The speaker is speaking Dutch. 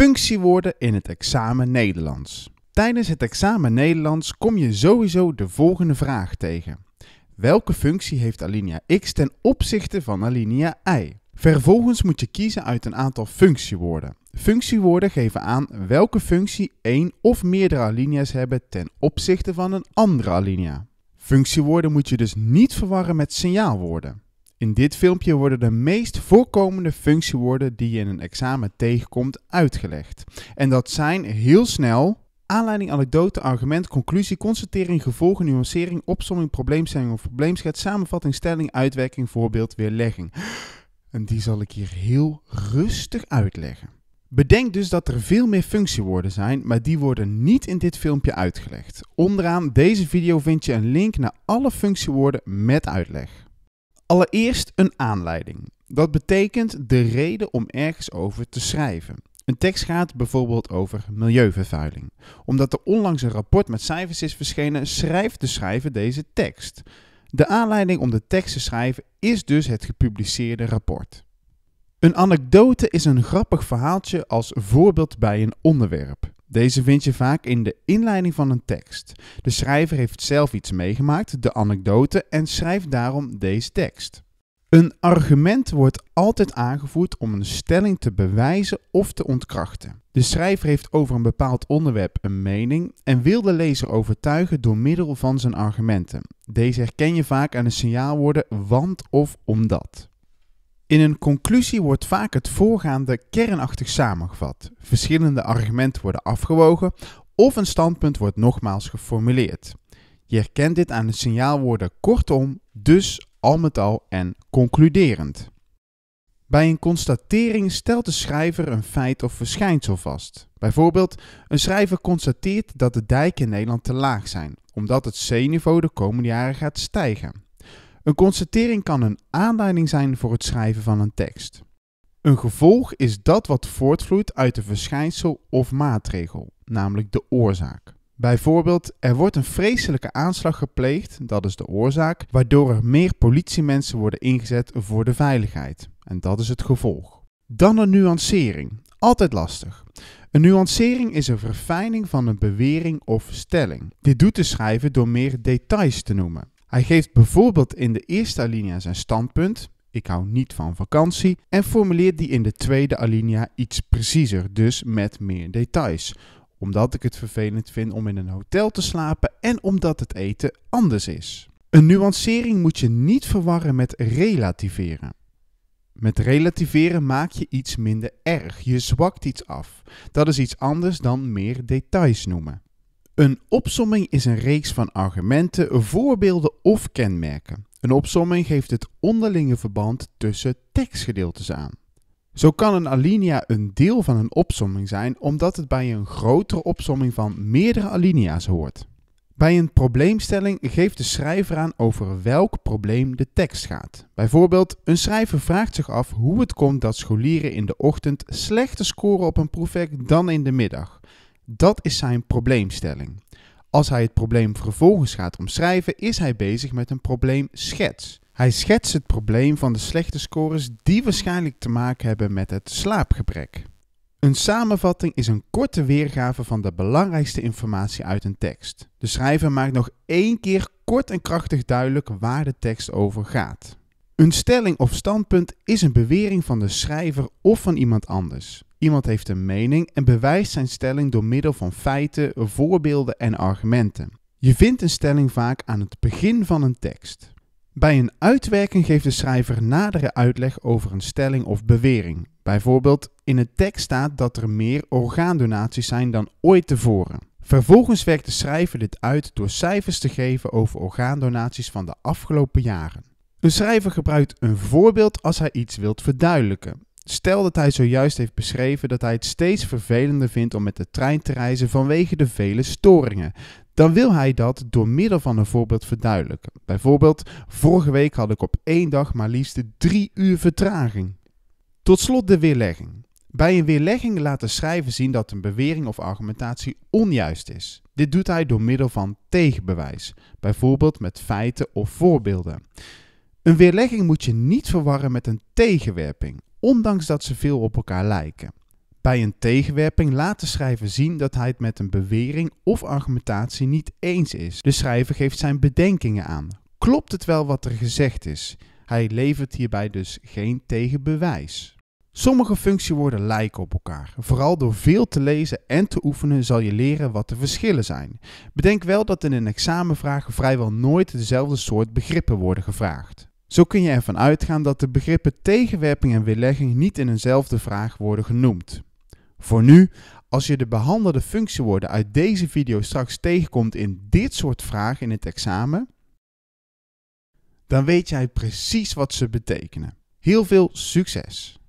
Functiewoorden in het examen Nederlands. Tijdens het examen Nederlands kom je sowieso de volgende vraag tegen. Welke functie heeft alinea x ten opzichte van alinea y? Vervolgens moet je kiezen uit een aantal functiewoorden. Functiewoorden geven aan welke functie één of meerdere alinea's hebben ten opzichte van een andere alinea. Functiewoorden moet je dus niet verwarren met signaalwoorden. In dit filmpje worden de meest voorkomende functiewoorden die je in een examen tegenkomt uitgelegd. En dat zijn heel snel aanleiding, anekdote, argument, conclusie, constatering, gevolgen, nuancering, opsomming, probleemstelling of probleemschets, samenvatting, stelling, uitwerking, voorbeeld, weerlegging. En die zal ik hier heel rustig uitleggen. Bedenk dus dat er veel meer functiewoorden zijn, maar die worden niet in dit filmpje uitgelegd. Onderaan deze video vind je een link naar alle functiewoorden met uitleg. Allereerst een aanleiding. Dat betekent de reden om ergens over te schrijven. Een tekst gaat bijvoorbeeld over milieuvervuiling. Omdat er onlangs een rapport met cijfers is verschenen, schrijft de schrijver deze tekst. De aanleiding om de tekst te schrijven is dus het gepubliceerde rapport. Een anekdote is een grappig verhaaltje als voorbeeld bij een onderwerp. Deze vind je vaak in de inleiding van een tekst. De schrijver heeft zelf iets meegemaakt, de anekdote, en schrijft daarom deze tekst. Een argument wordt altijd aangevoerd om een stelling te bewijzen of te ontkrachten. De schrijver heeft over een bepaald onderwerp een mening en wil de lezer overtuigen door middel van zijn argumenten. Deze herken je vaak aan de signaalwoorden want of omdat. In een conclusie wordt vaak het voorgaande kernachtig samengevat. Verschillende argumenten worden afgewogen of een standpunt wordt nogmaals geformuleerd. Je herkent dit aan de signaalwoorden kortom, dus, al met al en concluderend. Bij een constatering stelt de schrijver een feit of verschijnsel vast. Bijvoorbeeld, een schrijver constateert dat de dijken in Nederland te laag zijn, omdat het zeeniveau de komende jaren gaat stijgen. Een constatering kan een aanleiding zijn voor het schrijven van een tekst. Een gevolg is dat wat voortvloeit uit een verschijnsel of maatregel, namelijk de oorzaak. Bijvoorbeeld, er wordt een vreselijke aanslag gepleegd, dat is de oorzaak, waardoor er meer politiemensen worden ingezet voor de veiligheid. En dat is het gevolg. Dan een nuancering. Altijd lastig. Een nuancering is een verfijning van een bewering of stelling. Dit doet de schrijver door meer details te noemen. Hij geeft bijvoorbeeld in de eerste alinea zijn standpunt, ik hou niet van vakantie, en formuleert die in de tweede alinea iets preciezer, dus met meer details. Omdat ik het vervelend vind om in een hotel te slapen en omdat het eten anders is. Een nuancering moet je niet verwarren met relativeren. Met relativeren maak je iets minder erg, je zwakt iets af. Dat is iets anders dan meer details noemen. Een opsomming is een reeks van argumenten, voorbeelden of kenmerken. Een opsomming geeft het onderlinge verband tussen tekstgedeeltes aan. Zo kan een alinea een deel van een opsomming zijn omdat het bij een grotere opsomming van meerdere alinea's hoort. Bij een probleemstelling geeft de schrijver aan over welk probleem de tekst gaat. Bijvoorbeeld, een schrijver vraagt zich af hoe het komt dat scholieren in de ochtend slechter scoren op een proefwerk dan in de middag. Dat is zijn probleemstelling. Als hij het probleem vervolgens gaat omschrijven, is hij bezig met een probleemschets. Hij schetst het probleem van de slechte scores die waarschijnlijk te maken hebben met het slaapgebrek. Een samenvatting is een korte weergave van de belangrijkste informatie uit een tekst. De schrijver maakt nog één keer kort en krachtig duidelijk waar de tekst over gaat. Een stelling of standpunt is een bewering van de schrijver of van iemand anders. Iemand heeft een mening en bewijst zijn stelling door middel van feiten, voorbeelden en argumenten. Je vindt een stelling vaak aan het begin van een tekst. Bij een uitwerking geeft de schrijver nadere uitleg over een stelling of bewering. Bijvoorbeeld, in het tekst staat dat er meer orgaandonaties zijn dan ooit tevoren. Vervolgens werkt de schrijver dit uit door cijfers te geven over orgaandonaties van de afgelopen jaren. Een schrijver gebruikt een voorbeeld als hij iets wilt verduidelijken. Stel dat hij zojuist heeft beschreven dat hij het steeds vervelender vindt om met de trein te reizen vanwege de vele storingen. Dan wil hij dat door middel van een voorbeeld verduidelijken. Bijvoorbeeld, vorige week had ik op één dag maar liefst drie uur vertraging. Tot slot de weerlegging. Bij een weerlegging laat de schrijver zien dat een bewering of argumentatie onjuist is. Dit doet hij door middel van tegenbewijs, bijvoorbeeld met feiten of voorbeelden. Een weerlegging moet je niet verwarren met een tegenwerping ondanks dat ze veel op elkaar lijken. Bij een tegenwerping laat de schrijver zien dat hij het met een bewering of argumentatie niet eens is. De schrijver geeft zijn bedenkingen aan. Klopt het wel wat er gezegd is? Hij levert hierbij dus geen tegenbewijs. Sommige functiewoorden lijken op elkaar. Vooral door veel te lezen en te oefenen zal je leren wat de verschillen zijn. Bedenk wel dat in een examenvraag vrijwel nooit dezelfde soort begrippen worden gevraagd. Zo kun je ervan uitgaan dat de begrippen tegenwerping en weerlegging niet in eenzelfde vraag worden genoemd. Voor nu, als je de behandelde functiewoorden uit deze video straks tegenkomt in dit soort vragen in het examen, dan weet jij precies wat ze betekenen. Heel veel succes!